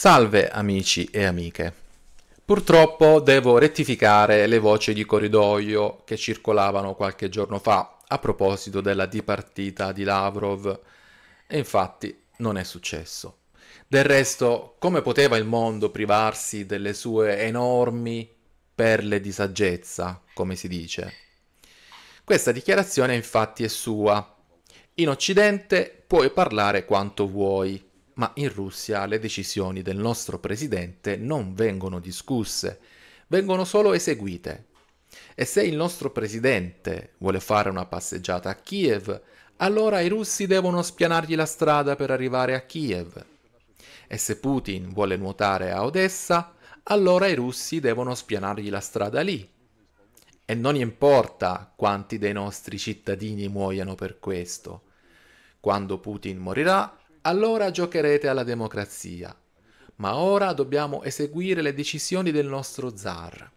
Salve amici e amiche. Purtroppo devo rettificare le voci di corridoio che circolavano qualche giorno fa a proposito della dipartita di Lavrov e infatti non è successo. Del resto, come poteva il mondo privarsi delle sue enormi perle di saggezza, come si dice? Questa dichiarazione infatti è sua. In Occidente puoi parlare quanto vuoi ma in Russia le decisioni del nostro presidente non vengono discusse, vengono solo eseguite. E se il nostro presidente vuole fare una passeggiata a Kiev, allora i russi devono spianargli la strada per arrivare a Kiev. E se Putin vuole nuotare a Odessa, allora i russi devono spianargli la strada lì. E non importa quanti dei nostri cittadini muoiano per questo. Quando Putin morirà, allora giocherete alla democrazia. Ma ora dobbiamo eseguire le decisioni del nostro zar,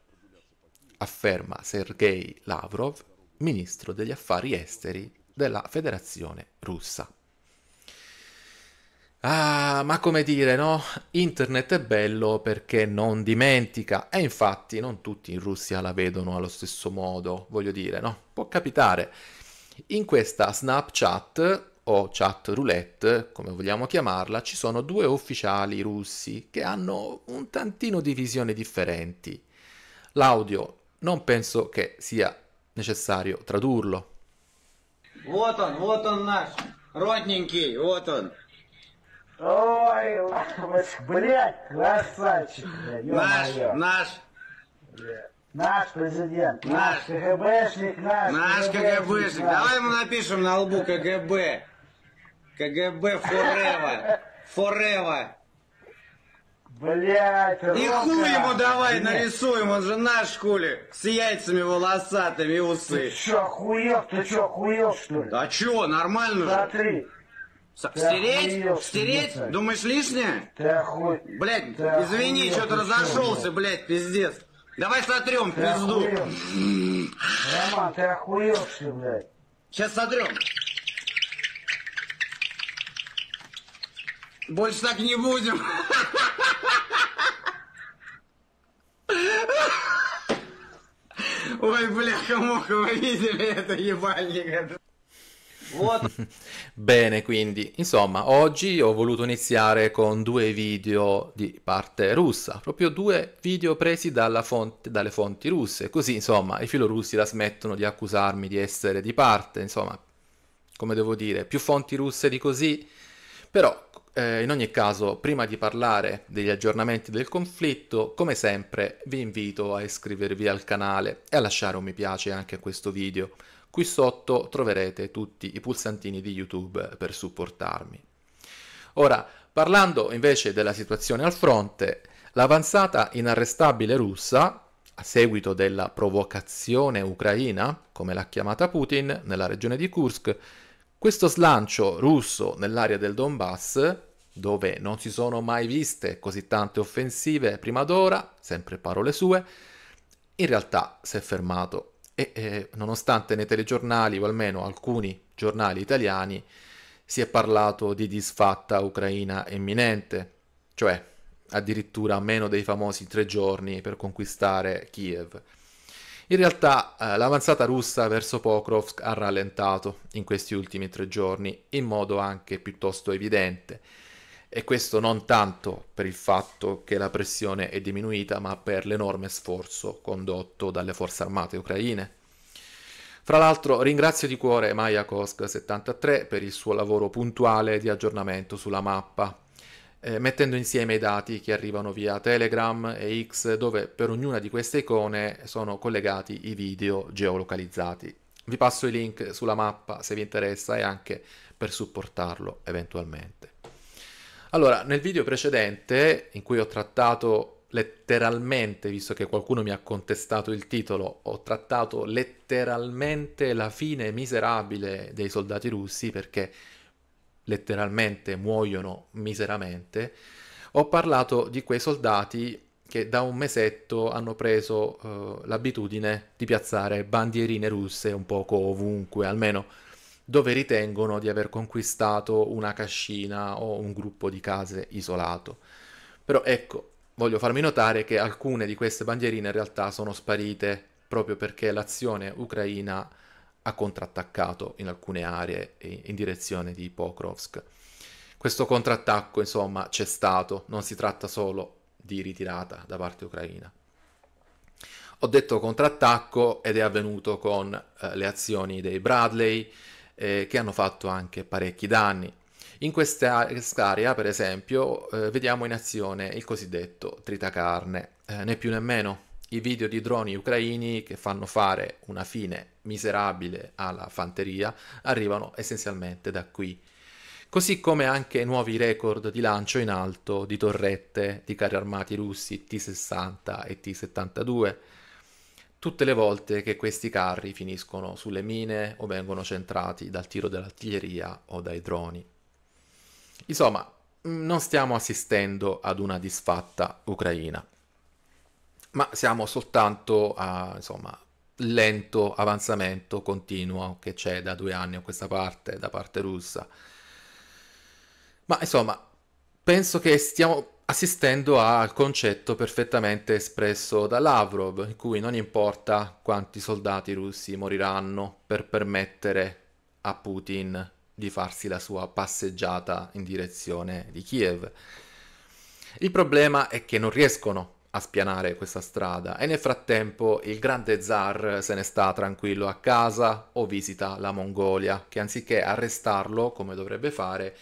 afferma Sergei Lavrov, ministro degli affari esteri della Federazione russa. Ah, ma come dire, no? Internet è bello perché non dimentica e infatti non tutti in Russia la vedono allo stesso modo, voglio dire, no? Può capitare. In questa Snapchat o chat roulette, come vogliamo chiamarla, ci sono due ufficiali russi che hanno un tantino di visioni differenti. L'audio non penso che sia necessario tradurlo. Вот он, вот он наш, родненький, вот он. Ой, блядь, красавчик. Блядь, наш, наш. Наш президент, наш, наш КГБшник, наш, наш КГБшник. КГБшник. Давай ему напишем на лбу КГБ. КГБ forever! Forever! Блять, И хуй ему давай Нет. нарисуем, он же наш хули. С яйцами волосатыми и усы. Ты чё, охуел? Ты чё, охуел, что ли? Да чё, нормально Смотри. же? Смотри. Стереть? Охуел, Стереть? Ты, Думаешь, лишнее? Ты охуй... Блять, ты извини, что-то разошелся, чё, блядь, пиздец. Давай сотрем, ты пизду. Роман, ты охуел, что ли, блядь? Сейчас сотрем. Больше так не будем. Ой, бляха, муха, вы видели это ебальник? What? Bene, quindi, insomma, oggi ho voluto iniziare con due video di parte russa, proprio due video presi fonte, dalle fonti russe, così, insomma, i filorussi la smettono di accusarmi di essere di parte, insomma, come devo dire, più fonti russe di così, però eh, in ogni caso, prima di parlare degli aggiornamenti del conflitto, come sempre vi invito a iscrivervi al canale e a lasciare un mi piace anche a questo video. Qui sotto troverete tutti i pulsantini di YouTube per supportarmi. Ora, parlando invece della situazione al fronte, l'avanzata inarrestabile russa, a seguito della provocazione ucraina, come l'ha chiamata Putin, nella regione di Kursk, questo slancio russo nell'area del Donbass, dove non si sono mai viste così tante offensive prima d'ora, sempre parole sue, in realtà si è fermato e eh, nonostante nei telegiornali o almeno alcuni giornali italiani si è parlato di disfatta ucraina imminente, cioè addirittura meno dei famosi tre giorni per conquistare Kiev. In realtà eh, l'avanzata russa verso Pokrovsk ha rallentato in questi ultimi tre giorni in modo anche piuttosto evidente e questo non tanto per il fatto che la pressione è diminuita ma per l'enorme sforzo condotto dalle forze armate ucraine. Fra l'altro ringrazio di cuore Maya Kosk73 per il suo lavoro puntuale di aggiornamento sulla mappa eh, mettendo insieme i dati che arrivano via Telegram e X, dove per ognuna di queste icone sono collegati i video geolocalizzati. Vi passo i link sulla mappa se vi interessa e anche per supportarlo eventualmente. Allora, nel video precedente, in cui ho trattato letteralmente, visto che qualcuno mi ha contestato il titolo, ho trattato letteralmente la fine miserabile dei soldati russi perché letteralmente muoiono miseramente, ho parlato di quei soldati che da un mesetto hanno preso eh, l'abitudine di piazzare bandierine russe un poco ovunque, almeno dove ritengono di aver conquistato una cascina o un gruppo di case isolato. Però ecco, voglio farmi notare che alcune di queste bandierine in realtà sono sparite proprio perché l'azione ucraina ha contrattaccato in alcune aree in direzione di Pokrovsk. Questo contrattacco, insomma, c'è stato, non si tratta solo di ritirata da parte ucraina. Ho detto contrattacco ed è avvenuto con eh, le azioni dei Bradley eh, che hanno fatto anche parecchi danni. In quest'area, per esempio, eh, vediamo in azione il cosiddetto tritacarne, eh, né più né meno i video di droni ucraini che fanno fare una fine miserabile alla fanteria arrivano essenzialmente da qui. Così come anche nuovi record di lancio in alto di torrette di carri armati russi T-60 e T-72, tutte le volte che questi carri finiscono sulle mine o vengono centrati dal tiro dell'artiglieria o dai droni. Insomma, mm, non stiamo assistendo ad una disfatta ucraina ma siamo soltanto a, insomma, lento avanzamento continuo che c'è da due anni a questa parte, da parte russa. Ma insomma, penso che stiamo assistendo al concetto perfettamente espresso da Lavrov, in cui non importa quanti soldati russi moriranno per permettere a Putin di farsi la sua passeggiata in direzione di Kiev. Il problema è che non riescono a spianare questa strada e nel frattempo il grande zar se ne sta tranquillo a casa o visita la Mongolia che anziché arrestarlo come dovrebbe fare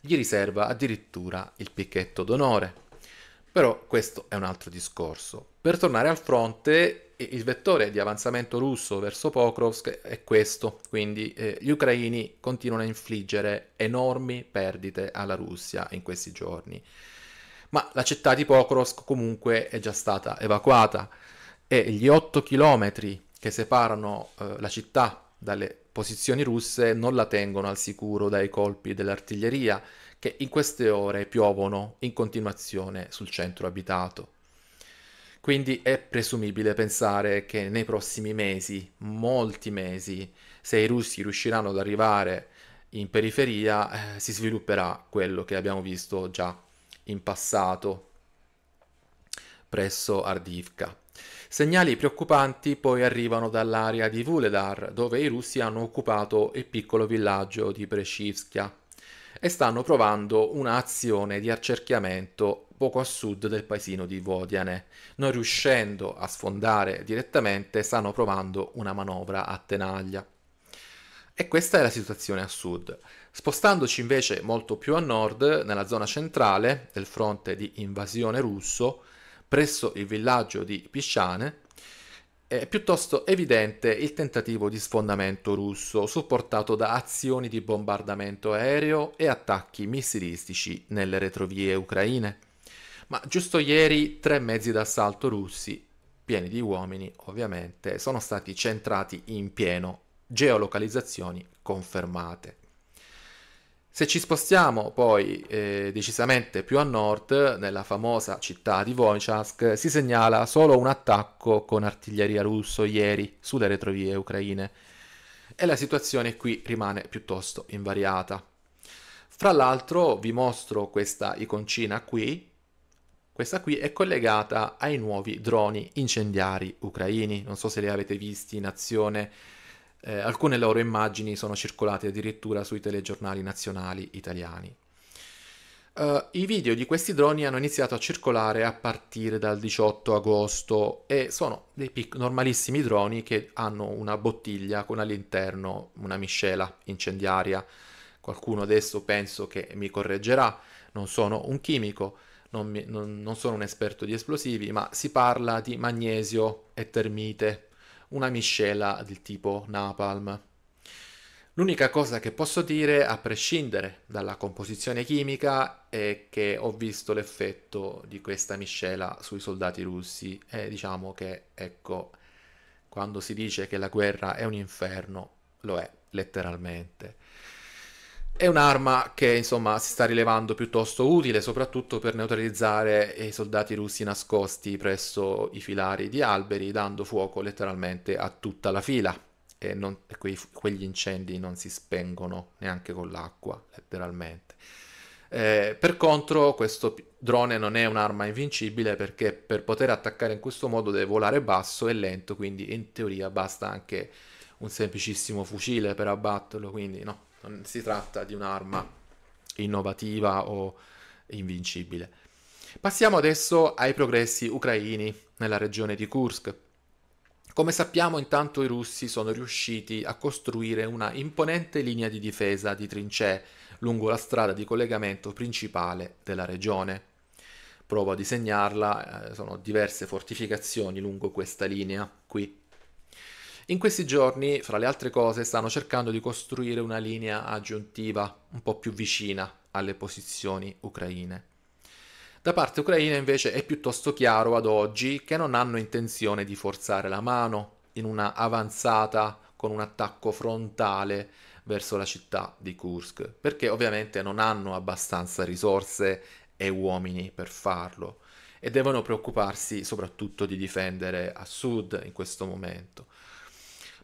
gli riserva addirittura il picchetto d'onore. Però questo è un altro discorso. Per tornare al fronte, il vettore di avanzamento russo verso Pokrovsk è questo, quindi eh, gli ucraini continuano a infliggere enormi perdite alla Russia in questi giorni ma la città di Pokrovsk comunque è già stata evacuata e gli 8 chilometri che separano eh, la città dalle posizioni russe non la tengono al sicuro dai colpi dell'artiglieria che in queste ore piovono in continuazione sul centro abitato. Quindi è presumibile pensare che nei prossimi mesi, molti mesi, se i russi riusciranno ad arrivare in periferia, eh, si svilupperà quello che abbiamo visto già in passato presso Ardivka. Segnali preoccupanti poi arrivano dall'area di Vuledar, dove i russi hanno occupato il piccolo villaggio di Brescivska e stanno provando un'azione di accerchiamento poco a sud del paesino di Vodiane. Non riuscendo a sfondare direttamente, stanno provando una manovra a tenaglia. E questa è la situazione a sud. Spostandoci invece molto più a nord, nella zona centrale del fronte di invasione russo, presso il villaggio di Pisciane, è piuttosto evidente il tentativo di sfondamento russo, supportato da azioni di bombardamento aereo e attacchi missilistici nelle retrovie ucraine. Ma giusto ieri tre mezzi d'assalto russi, pieni di uomini ovviamente, sono stati centrati in pieno, geolocalizzazioni confermate. Se ci spostiamo poi eh, decisamente più a nord, nella famosa città di Vojchask, si segnala solo un attacco con artiglieria russo ieri sulle retrovie ucraine e la situazione qui rimane piuttosto invariata. Fra l'altro vi mostro questa iconcina qui, questa qui è collegata ai nuovi droni incendiari ucraini, non so se li avete visti in azione eh, alcune loro immagini sono circolate addirittura sui telegiornali nazionali italiani. Uh, I video di questi droni hanno iniziato a circolare a partire dal 18 agosto e sono dei pic- normalissimi droni che hanno una bottiglia con all'interno una miscela incendiaria. Qualcuno adesso penso che mi correggerà, non sono un chimico, non, mi, non, non sono un esperto di esplosivi, ma si parla di magnesio e termite una miscela del tipo napalm. L'unica cosa che posso dire, a prescindere dalla composizione chimica, è che ho visto l'effetto di questa miscela sui soldati russi e diciamo che, ecco, quando si dice che la guerra è un inferno, lo è letteralmente. È un'arma che insomma si sta rilevando piuttosto utile, soprattutto per neutralizzare i soldati russi nascosti presso i filari di alberi, dando fuoco letteralmente a tutta la fila. E, non, e quei, quegli incendi non si spengono neanche con l'acqua, letteralmente. Eh, per contro, questo drone non è un'arma invincibile perché per poter attaccare in questo modo deve volare basso e lento, quindi in teoria basta anche un semplicissimo fucile per abbatterlo, quindi no, non si tratta di un'arma innovativa o invincibile. Passiamo adesso ai progressi ucraini nella regione di Kursk. Come sappiamo intanto i russi sono riusciti a costruire una imponente linea di difesa di trincee lungo la strada di collegamento principale della regione. Provo a disegnarla, eh, sono diverse fortificazioni lungo questa linea qui in questi giorni, fra le altre cose, stanno cercando di costruire una linea aggiuntiva un po' più vicina alle posizioni ucraine. Da parte ucraina invece è piuttosto chiaro ad oggi che non hanno intenzione di forzare la mano in una avanzata con un attacco frontale verso la città di Kursk, perché ovviamente non hanno abbastanza risorse e uomini per farlo e devono preoccuparsi soprattutto di difendere a sud in questo momento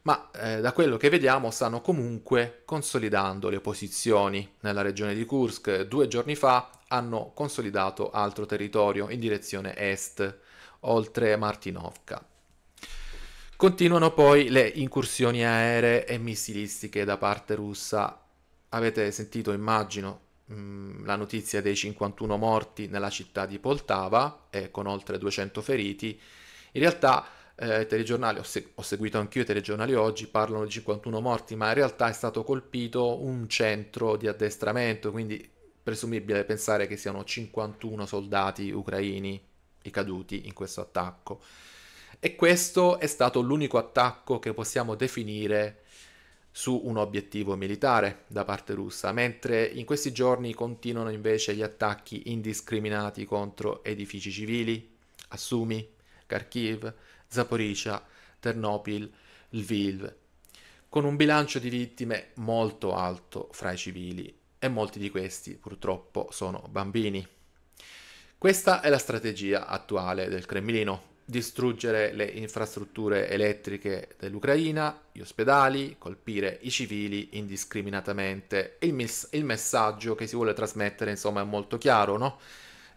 ma eh, da quello che vediamo stanno comunque consolidando le posizioni. Nella regione di Kursk due giorni fa hanno consolidato altro territorio in direzione est, oltre Martinovka. Continuano poi le incursioni aeree e missilistiche da parte russa. Avete sentito, immagino, mm, la notizia dei 51 morti nella città di Poltava e eh, con oltre 200 feriti. In realtà eh, telegiornali, ho, se- ho seguito anch'io i telegiornali oggi, parlano di 51 morti, ma in realtà è stato colpito un centro di addestramento, quindi presumibile pensare che siano 51 soldati ucraini i caduti in questo attacco. E questo è stato l'unico attacco che possiamo definire su un obiettivo militare da parte russa, mentre in questi giorni continuano invece gli attacchi indiscriminati contro edifici civili, Assumi, Kharkiv, Zaporizia, Ternopil, Lviv, con un bilancio di vittime molto alto fra i civili e molti di questi purtroppo sono bambini. Questa è la strategia attuale del Cremlino, distruggere le infrastrutture elettriche dell'Ucraina, gli ospedali, colpire i civili indiscriminatamente. Il, mis- il messaggio che si vuole trasmettere insomma è molto chiaro, no?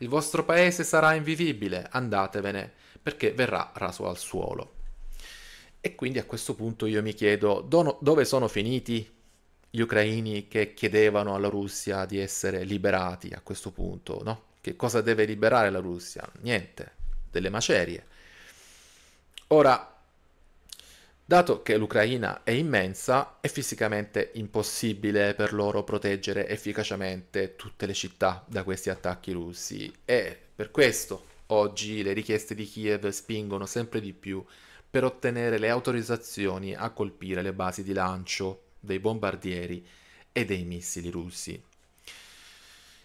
Il vostro paese sarà invivibile, andatevene, perché verrà raso al suolo. E quindi a questo punto io mi chiedo dono, dove sono finiti gli ucraini che chiedevano alla Russia di essere liberati a questo punto, no? Che cosa deve liberare la Russia? Niente, delle macerie. Ora, Dato che l'Ucraina è immensa, è fisicamente impossibile per loro proteggere efficacemente tutte le città da questi attacchi russi e per questo oggi le richieste di Kiev spingono sempre di più per ottenere le autorizzazioni a colpire le basi di lancio dei bombardieri e dei missili russi.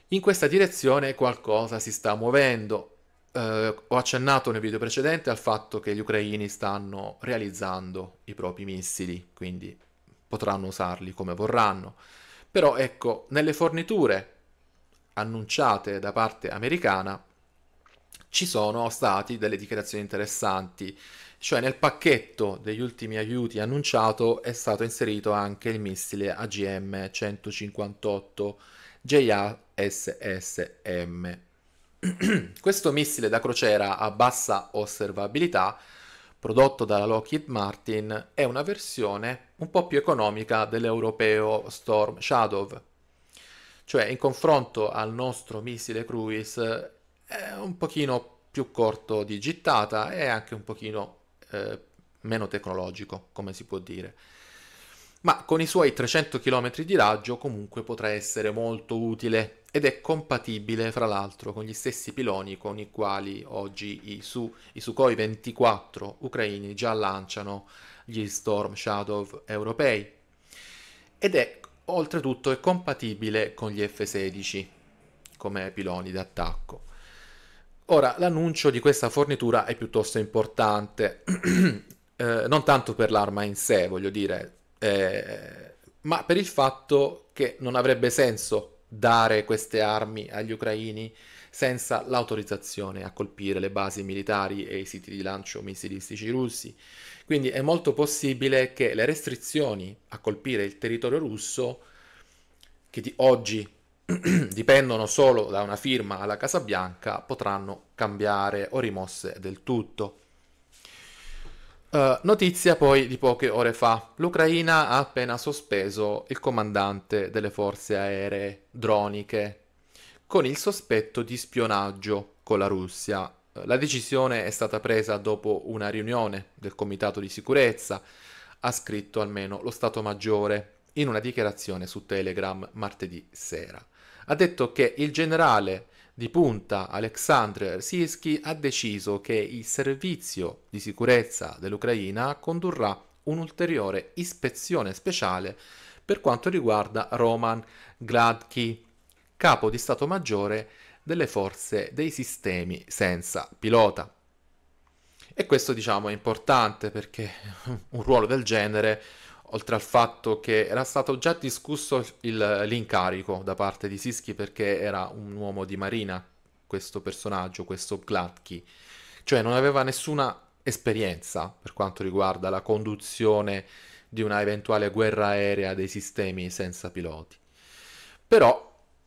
In questa direzione qualcosa si sta muovendo, eh, ho accennato nel video precedente al fatto che gli ucraini stanno realizzando i propri missili, quindi potranno usarli come vorranno. Però ecco, nelle forniture annunciate da parte americana ci sono state delle dichiarazioni interessanti, cioè nel pacchetto degli ultimi aiuti annunciato è stato inserito anche il missile AGM 158 JASSM Questo missile da crociera a bassa osservabilità, prodotto dalla Lockheed Martin, è una versione un po' più economica dell'europeo Storm Shadow. Cioè, in confronto al nostro missile Cruise, è un pochino più corto di gittata e anche un pochino eh, meno tecnologico, come si può dire ma con i suoi 300 km di raggio comunque potrà essere molto utile ed è compatibile fra l'altro con gli stessi piloni con i quali oggi i, Su, i Sukhoi 24 ucraini già lanciano gli Storm Shadow europei ed è oltretutto è compatibile con gli F-16 come piloni d'attacco. Ora, l'annuncio di questa fornitura è piuttosto importante, eh, non tanto per l'arma in sé, voglio dire, eh, ma per il fatto che non avrebbe senso dare queste armi agli ucraini senza l'autorizzazione a colpire le basi militari e i siti di lancio missilistici russi. Quindi è molto possibile che le restrizioni a colpire il territorio russo, che di oggi dipendono solo da una firma alla Casa Bianca, potranno cambiare o rimosse del tutto. Eh, notizia poi di poche ore fa. L'Ucraina ha appena sospeso il comandante delle forze aeree droniche con il sospetto di spionaggio con la Russia. Eh, la decisione è stata presa dopo una riunione del Comitato di sicurezza, ha scritto almeno lo Stato Maggiore in una dichiarazione su Telegram martedì sera. Ha detto che il generale di punta Alexandr Sisky ha deciso che il servizio di sicurezza dell'Ucraina condurrà un'ulteriore ispezione speciale per quanto riguarda Roman Gladky, capo di Stato Maggiore delle forze dei sistemi senza pilota. E questo diciamo è importante perché un ruolo del genere oltre al fatto che era stato già discusso il, l'incarico da parte di Siski perché era un uomo di marina, questo personaggio, questo Gladki, cioè non aveva nessuna esperienza per quanto riguarda la conduzione di una eventuale guerra aerea dei sistemi senza piloti. Però,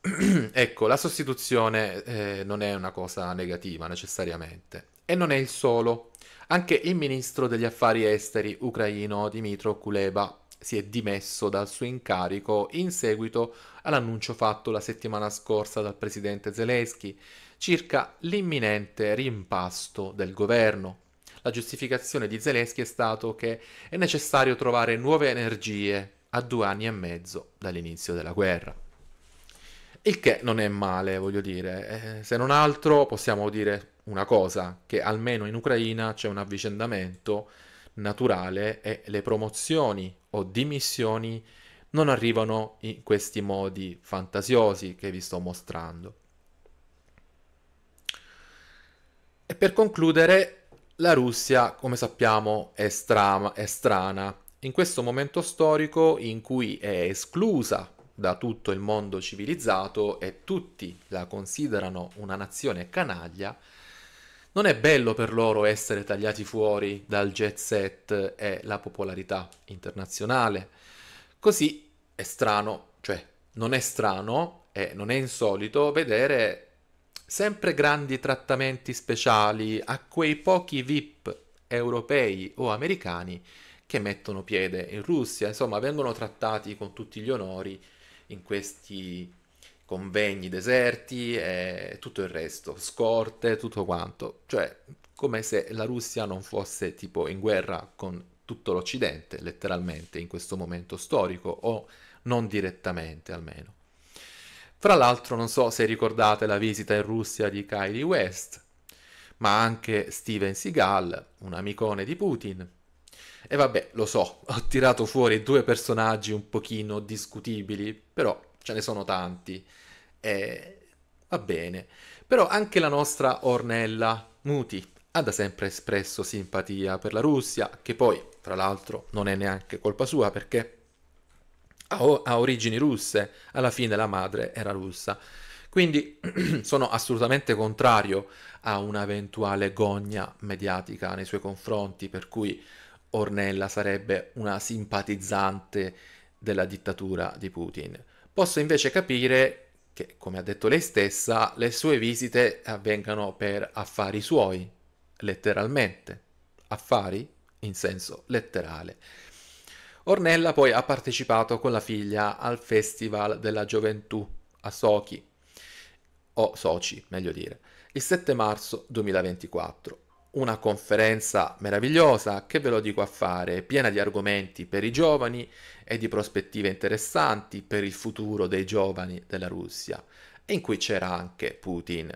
ecco, la sostituzione eh, non è una cosa negativa necessariamente e non è il solo anche il ministro degli affari esteri ucraino Dmitro Kuleba si è dimesso dal suo incarico in seguito all'annuncio fatto la settimana scorsa dal presidente Zelensky circa l'imminente rimpasto del governo. La giustificazione di Zelensky è stato che è necessario trovare nuove energie a due anni e mezzo dall'inizio della guerra. Il che non è male, voglio dire. Eh, se non altro possiamo dire una cosa, che almeno in Ucraina c'è un avvicendamento naturale e le promozioni o dimissioni non arrivano in questi modi fantasiosi che vi sto mostrando. E per concludere, la Russia, come sappiamo, è, strama, è strana. In questo momento storico in cui è esclusa da tutto il mondo civilizzato e tutti la considerano una nazione canaglia, non è bello per loro essere tagliati fuori dal jet set e la popolarità internazionale. Così è strano, cioè non è strano e non è insolito vedere sempre grandi trattamenti speciali a quei pochi VIP europei o americani che mettono piede in Russia, insomma vengono trattati con tutti gli onori in questi convegni deserti e tutto il resto, scorte, tutto quanto. Cioè, come se la Russia non fosse tipo in guerra con tutto l'Occidente, letteralmente, in questo momento storico, o non direttamente almeno. Fra l'altro, non so se ricordate la visita in Russia di Kylie West, ma anche Steven Seagal, un amicone di Putin. E vabbè, lo so, ho tirato fuori due personaggi un pochino discutibili, però ce ne sono tanti. E va bene. Però anche la nostra Ornella Muti ha da sempre espresso simpatia per la Russia, che poi, tra l'altro, non è neanche colpa sua perché ha, o- ha origini russe, alla fine la madre era russa. Quindi sono assolutamente contrario a un'eventuale gogna mediatica nei suoi confronti, per cui Ornella sarebbe una simpatizzante della dittatura di Putin. Posso invece capire che, come ha detto lei stessa, le sue visite avvengano per affari suoi, letteralmente. Affari in senso letterale. Ornella poi ha partecipato con la figlia al Festival della Gioventù a Sochi, o Sochi meglio dire, il 7 marzo 2024 una conferenza meravigliosa che ve lo dico a fare, piena di argomenti per i giovani e di prospettive interessanti per il futuro dei giovani della Russia, in cui c'era anche Putin.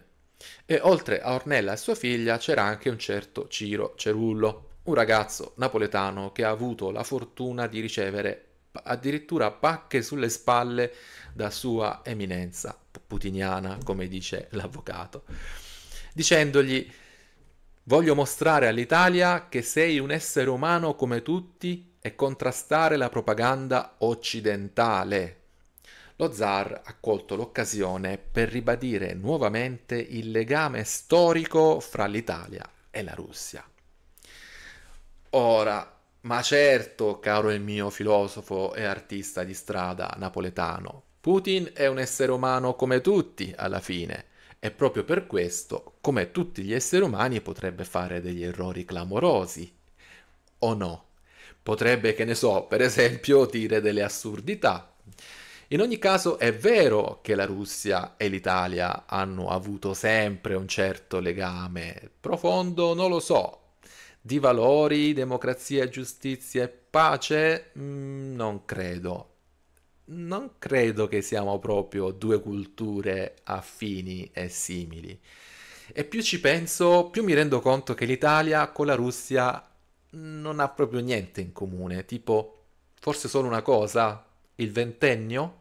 E oltre a Ornella e sua figlia c'era anche un certo Ciro Cerullo, un ragazzo napoletano che ha avuto la fortuna di ricevere addirittura pacche sulle spalle da sua eminenza putiniana, come dice l'avvocato, dicendogli Voglio mostrare all'Italia che sei un essere umano come tutti e contrastare la propaganda occidentale. Lo zar ha colto l'occasione per ribadire nuovamente il legame storico fra l'Italia e la Russia. Ora, ma certo, caro il mio filosofo e artista di strada napoletano, Putin è un essere umano come tutti alla fine e proprio per questo, come tutti gli esseri umani, potrebbe fare degli errori clamorosi. O no? Potrebbe, che ne so, per esempio, dire delle assurdità. In ogni caso è vero che la Russia e l'Italia hanno avuto sempre un certo legame profondo, non lo so, di valori, democrazia, giustizia e pace? Mm, non credo non credo che siamo proprio due culture affini e simili. E più ci penso, più mi rendo conto che l'Italia con la Russia non ha proprio niente in comune, tipo forse solo una cosa, il ventennio.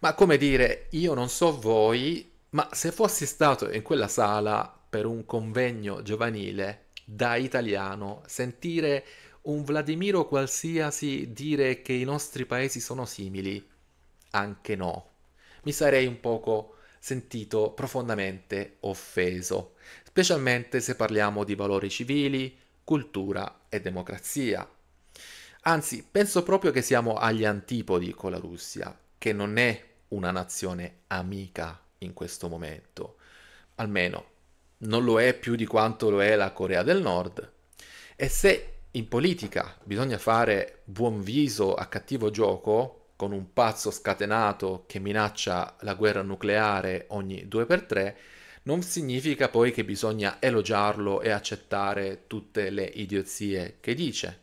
Ma come dire, io non so voi, ma se fossi stato in quella sala per un convegno giovanile da italiano, sentire un Vladimiro qualsiasi dire che i nostri paesi sono simili, anche no. Mi sarei un poco sentito profondamente offeso, specialmente se parliamo di valori civili, cultura e democrazia. Anzi, penso proprio che siamo agli antipodi con la Russia, che non è una nazione amica in questo momento, almeno non lo è più di quanto lo è la Corea del Nord. E se in politica bisogna fare buon viso a cattivo gioco con un pazzo scatenato che minaccia la guerra nucleare ogni 2 per 3 non significa poi che bisogna elogiarlo e accettare tutte le idiozie che dice.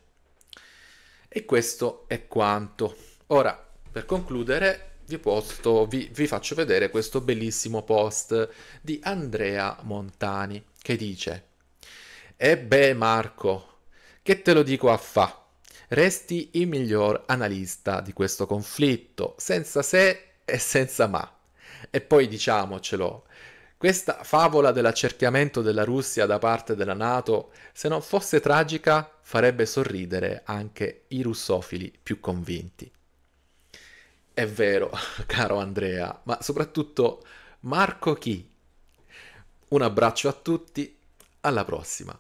E questo è quanto. Ora, per concludere, vi, posto, vi, vi faccio vedere questo bellissimo post di Andrea Montani che dice: E eh beh, Marco, che te lo dico a fa? Resti il miglior analista di questo conflitto, senza se e senza ma. E poi diciamocelo, questa favola dell'accerchiamento della Russia da parte della Nato, se non fosse tragica, farebbe sorridere anche i russofili più convinti. È vero, caro Andrea, ma soprattutto Marco Chi. Un abbraccio a tutti, alla prossima.